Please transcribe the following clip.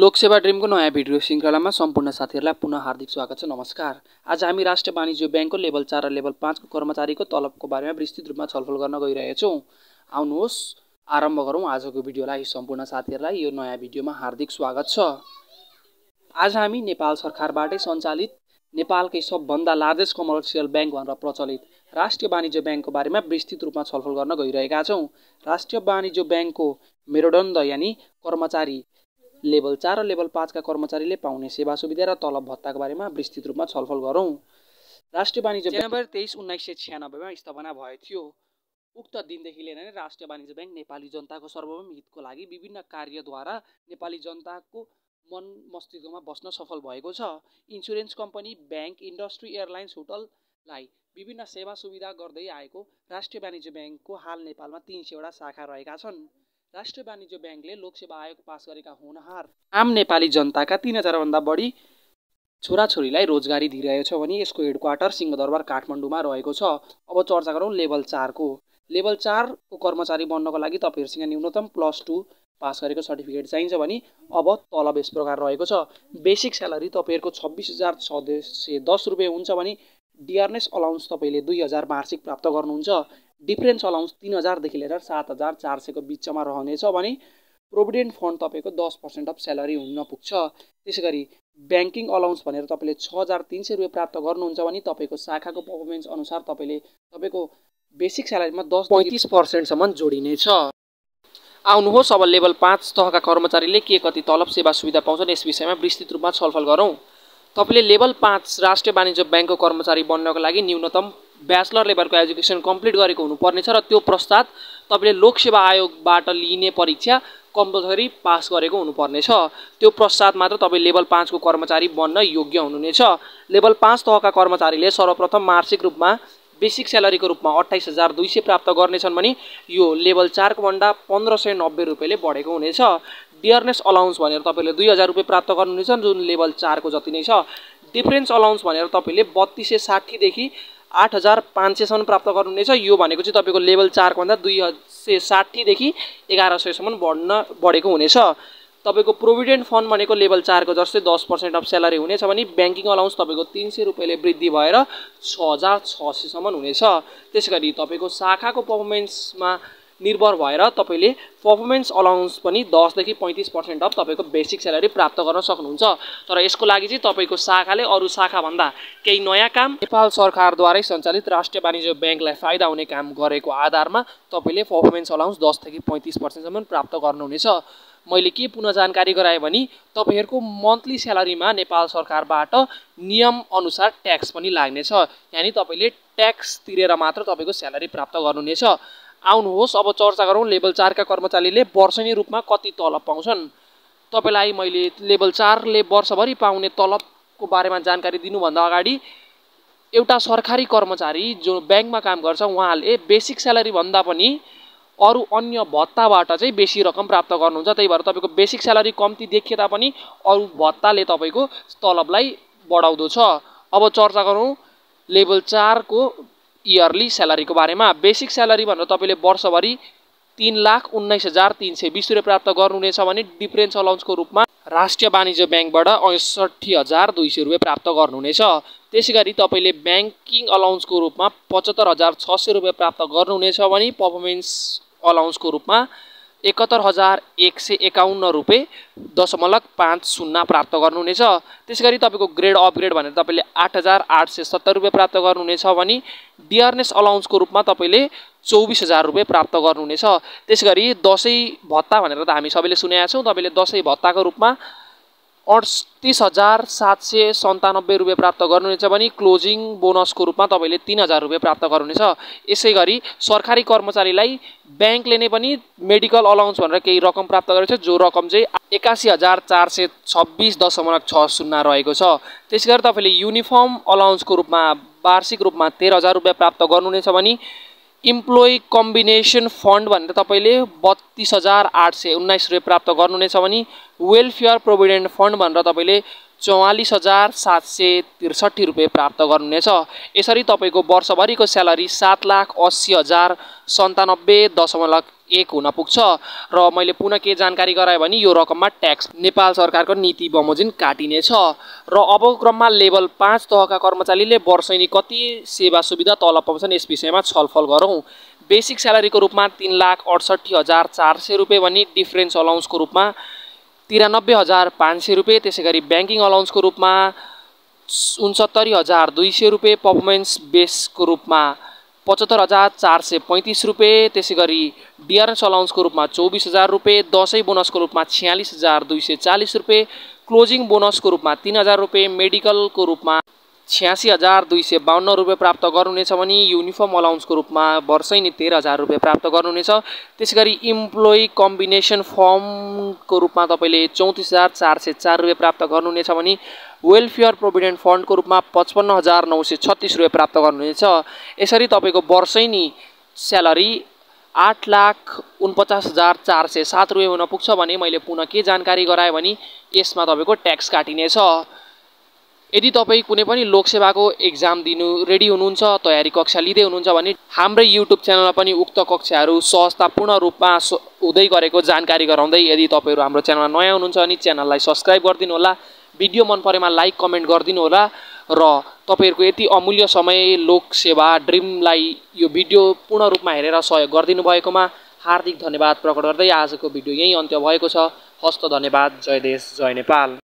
लोकसेवा ड्रिमको नयाँ भिडियो श्रृङ्खलामा सम्पूर्ण साथीहरूलाई पुनः हार्दिक स्वागत छ नमस्कार आज हामी राष्ट्रिय वाणिज्य ब्याङ्कको लेभल चार र लेभल पाँचको कर्मचारीको तलबको बारेमा विस्तृत रूपमा छलफल गर्न गइरहेछौँ आउनुहोस् आरम्भ गरौँ आजको भिडियोलाई सम्पूर्ण साथीहरूलाई यो नयाँ भिडियोमा हार्दिक स्वागत छ आज हामी नेपाल सरकारबाटै सञ्चालित नेपालकै सबभन्दा लार्जेस्ट कमर्सियल ब्याङ्क भनेर प्रचलित राष्ट्रिय वाणिज्य ब्याङ्कको बारेमा विस्तृत रूपमा छलफल गर्न गइरहेका छौँ राष्ट्रिय वाणिज्य ब्याङ्कको मेरोदण्ड यानि कर्मचारी लेभल चार र लेभल पाँचका कर्मचारीले पाउने सेवा सुविधा र तलब भत्ताको बारेमा विस्तृत रूपमा छलफल गरौँ राष्ट्रिय वाणिज्य जनवरी तेइस उन्नाइस सय छ्यानब्बेमा स्थापना भएको थियो उक्त दिनदेखि लिएर नै राष्ट्रिय वाणिज्य ब्याङ्क नेपाली जनताको सर्वभौम हितको लागि विभिन्न कार्यद्वारा नेपाली जनताको मन मस्तिष्कमा बस्न सफल भएको छ insurance company bank industry airlines होटललाई विभिन्न सेवा सुविधा गर्दै आएको राष्ट्रिय वाणिज्य ब्याङ्कको हाल नेपालमा तिन सयवटा शाखा रहेका छन् राष्ट्रिय वाणिज्य ब्याङ्कले लोकसेवा आयोग पास गरेका हुनहार आम नेपाली जनताका तिन हजारभन्दा बढी छोराछोरीलाई रोजगारी दिइरहेछ भने यसको हेड क्वार्टर सिंहदरबार काठमाडौँमा रहेको छ अब चर्चा गरौँ लेभल चारको लेभल चारको कर्मचारी बन्नको लागि तपाईँहरूसँग न्यूनतम प्लस टू पास गरेको सर्टिफिकेट चाहिन्छ भने अब तलब यस प्रकार रहेको छ बेसिक स्यालेरी तपाईँहरूको छब्बिस हजार छ सय दस रुपियाँ हुन्छ भने डिआरएनएस अलाउन्स तपाईँले दुई हजार वार्षिक प्राप्त गर्नुहुन्छ डिफ्रेन्स अलाउन्स तिन हजारदेखि लिएर सात हजार चार सयको बिचमा रहनेछ भने प्रोभिडेन्ट फन्ड तपाईँको दस पर्सेन्ट अफ स्यालेरी हुन पुग्छ त्यसै गरी ब्याङ्किङ अलाउन्स भनेर तपाईँले छ हजार तिन सय रुपियाँ प्राप्त गर्नुहुन्छ भने तपाईँको शाखाको पर्फर्मेन्स अनुसार तपाईँले तपाईँको बेसिक स्यालेरीमा दस पैँतिस पर्सेन्टसम्म जोडिनेछ आउनुहोस् अब लेभल पाँच तहका कर्मचारीले के कति तलब सेवा सुविधा पाउँछन् यस विषयमा विस्तृत रूपमा छलफल गरौँ तपाईँले लेभल पाँच राष्ट्रिय वाणिज्य ब्याङ्कको कर्मचारी बन्नको लागि न्यूनतम ब्याचलर लेभलको एजुकेसन कम्प्लिट गरेको हुनुपर्नेछ र त्यो पश्चात तपाईँले लोकसेवा आयोगबाट लिने परीक्षा कम्पलसरी पास गरेको हुनुपर्नेछ त्यो पश्चात मात्र तपाईँ लेभल पाँचको कर्मचारी बन्न योग्य हुनुहुनेछ लेभल पाँच तहका कर्मचारीले सर्वप्रथम मार्षिक रूपमा बेसिक स्यालेरीको रूपमा अट्ठाइस हजार दुई सय प्राप्त गर्नेछन् भने यो लेभल चारको भन्दा पन्ध्र सय नब्बे रुपियाँले बढेको हुनेछ डियरनेस अलाउन्स भनेर तपाईँले दुई हजार रुपियाँ प्राप्त गर्नुहुनेछ जुन लेभल चारको जति नै छ डिफरेन्स अलाउन्स भनेर तपाईँले बत्तिस सय साठीदेखि आठ हजार पाँच सयसम्म प्राप्त गर्नुहुनेछ यो भनेको चाहिँ तपाईँको लेभल चारको भन्दा दुई सय साठीदेखि एघार सयसम्म बढ्न बढेको हुनेछ तपाईँको प्रोभिडेन्ट फन्ड भनेको लेभल चारको जस्तै दस पर्सेन्ट अफ स्यालेरी हुनेछ भने ब्याङ्किङ अलाउन्स तपाईँको तिन सय रुपियाँले वृद्धि भएर छ हजार छ सयसम्म हुनेछ त्यसै गरी तपाईँको शाखाको पर्फर्मेन्समा निर्भर भएर तपाईँले पर्फर्मेन्स अलाउन्स पनि दसदेखि पैँतिस पर्सेन्ट अफ तपाईँको बेसिक स्यालेरी प्राप्त गर्न सक्नुहुन्छ तर यसको लागि चाहिँ तपाईँको शाखाले अरू शाखाभन्दा केही नयाँ काम नेपाल सरकारद्वारै सञ्चालित राष्ट्रिय वाणिज्य ब्याङ्कलाई फाइदा हुने काम गरेको आधारमा तपाईँले पर्फर्मेन्स अलाउन्स दसदेखि पैँतिस पर्सेन्टसम्म प्राप्त गर्नुहुनेछ मैले के पुनः जानकारी गराएँ भने तपाईँहरूको मन्थली स्यालेरीमा नेपाल सरकारबाट नियम अनुसार ट्याक्स पनि लाग्नेछ यानि तपाईँले ट्याक्स तिरेर मात्र तपाईँको स्यालेरी प्राप्त गर्नुहुनेछ आउनुहोस् अब चर्चा गरौँ लेभल चारका कर्मचारीले वर्षनी रूपमा कति तलब पाउँछन् तपाईँलाई मैले लेभल चारले वर्षभरि पाउने तलबको बारेमा जानकारी दिनुभन्दा अगाडि एउटा सरकारी कर्मचारी जो ब्याङ्कमा काम गर्छ उहाँले बेसिक स्यालेरी भन्दा पनि अरू अन्य भत्ताबाट चाहिँ बेसी रकम प्राप्त गर्नुहुन्छ त्यही भएर तपाईँको बेसिक स्यालेरी कम्ती देखिए तापनि अरू भत्ताले तपाईँको तलबलाई बढाउँदो छ अब चर्चा गरौँ लेभल चारको इयरली स्यालेरीको बारेमा बेसिक स्यालेरी भनेर तपाईँले वर्षभरि तिन लाख उन्नाइस हजार तिन सय बिस रुपियाँ प्राप्त गर्नुहुनेछ भने डिफरेन्स अलाउन्सको रूपमा राष्ट्रिय वाणिज्य ब्याङ्कबाट ऐँसठी हजार दुई सय रुपियाँ प्राप्त गर्नुहुनेछ त्यसै गरी तपाईँले ब्याङ्किङ अलाउन्सको रूपमा पचहत्तर हजार छ सय रुपियाँ प्राप्त गर्नुहुनेछ भने पर्फर्मेन्स अलाउन्सको रूपमा एकहत्तर हजार एक सय एकाउन्न रुपियाँ दशमलव पाँच शून्य प्राप्त गर्नुहुनेछ त्यसै गरी तपाईँको ग्रेड अपग्रेड भनेर तपाईँले आठ हजार आठ सय सत्तर रुपियाँ प्राप्त गर्नुहुनेछ भने डियरनेस अलाउन्सको रूपमा तपाईँले चौबिस हजार रुपियाँ प्राप्त गर्नुहुनेछ त्यस गरी दसैँ भत्ता भनेर त हामी सबैले सुनेका छौँ तपाईँले दसैँ भत्ताको रूपमा अडतिस हजार सात सय सन्तानब्बे रुपियाँ प्राप्त गर्नुहुनेछ भने क्लोजिङ बोनसको रूपमा तपाईँले तिन हजार रुपियाँ प्राप्त गर्नुहुनेछ यसै गरी सरकारी कर्मचारीलाई ब्याङ्कले नै पनि मेडिकल अलाउन्स भनेर केही रकम प्राप्त गरेको छ जो रकम चाहिँ एकासी हजार चार सय छब्बिस दशमलव छ शून्य रहेको छ त्यसै गरी तपाईँले युनिफर्म अलाउन्सको रूपमा वार्षिक रूपमा तेह्र हजार रुपियाँ प्राप्त गर्नुहुनेछ भने इम्प्लोइ कम्बिनेसन फन्ड भनेर तपाईँले बत्तिस हजार आठ सय उन्नाइस रुपियाँ प्राप्त गर्नुहुनेछ भने वेलफेयर प्रोभिडेन्ट फन्ड भनेर तपाईँले चौवालिस हजार सात सय त्रिसठी रुपियाँ प्राप्त गर्नुहुनेछ यसरी तपाईँको वर्षभरिको स्यालेरी सात लाख अस्सी हजार सन्तानब्बे दशमलव एक हुन पुग्छ र मैले पुनः के जानकारी गराएँ भने यो रकममा ट्याक्स नेपाल सरकारको नीति बमोजिम काटिनेछ र अब क्रममा लेभल पाँच तहका कर्मचारीले वर्षैनी कति सेवा सुविधा तलब पाउँछन् यस विषयमा छलफल गरौँ बेसिक स्यालेरीको रूपमा तिन लाख अडसट्ठी हजार चार सय रुपियाँ भने डिफ्रेन्स अलाउन्सको रूपमा तिरानब्बे हजार पाँच सय रुपियाँ त्यसै गरी ब्याङ्किङ अलाउन्सको रूपमा उन्सत्तरी हजार दुई सय रुपियाँ पर्फर्मेन्स बेसको रूपमा पचहत्तर हजार चार सय पैँतिस रुपियाँ त्यसै गरी डिआरएस अलाउन्सको रूपमा चौबिस हजार रुपियाँ दसैँ बोनसको रूपमा छ्यालिस हजार दुई सय चालिस रुपियाँ क्लोजिङ बोनसको रूपमा तिन हजार रुपियाँ मेडिकलको रूपमा छ्यासी हजार दुई सय बाहन्न रुपियाँ प्राप्त गर्नुहुनेछ भने युनिफर्म अलाउन्सको रूपमा वर्षै नै तेह्र हजार रुपियाँ प्राप्त गर्नुहुनेछ त्यसै गरी इम्प्लोइ कम्बिनेसन फर्मको रूपमा तपाईँले चौतिस हजार चार सय चार रुपियाँ प्राप्त गर्नुहुनेछ भने वेलफेयर प्रोभिडेन्ट फन्डको रूपमा पचपन्न हजार नौ सय छत्तिस रुपियाँ प्राप्त गर्नुहुनेछ यसरी तपाईँको वर्षैनी नि स्यालेरी आठ लाख उनपचास हजार चार सय सात रुपियाँ हुन पुग्छ भने मैले पुनः के जानकारी गराएँ भने यसमा तपाईँको ट्याक्स काटिनेछ यदि तपाईँ कुनै पनि लोकसेवाको एक्जाम दिनु रेडी हुनुहुन्छ तयारी कक्षा लिँदै हुनुहुन्छ भने हाम्रै युट्युब च्यानलमा पनि उक्त कक्षाहरू सहजतापूर्ण रूपमा हुँदै गरेको जानकारी गराउँदै यदि तपाईँहरू हाम्रो च्यानलमा नयाँ हुनुहुन्छ भने च्यानललाई सब्सक्राइब गरिदिनु होला भिडियो मन परेमा लाइक कमेन्ट गरिदिनु होला र तपाईँहरूको यति अमूल्य समय लोकसेवा ड्रिमलाई यो भिडियो पूर्ण रूपमा हेरेर सहयोग गरिदिनु भएकोमा हार्दिक धन्यवाद प्रकट गर्दै आजको भिडियो यहीँ अन्त्य भएको छ हस्त धन्यवाद जय देश जय नेपाल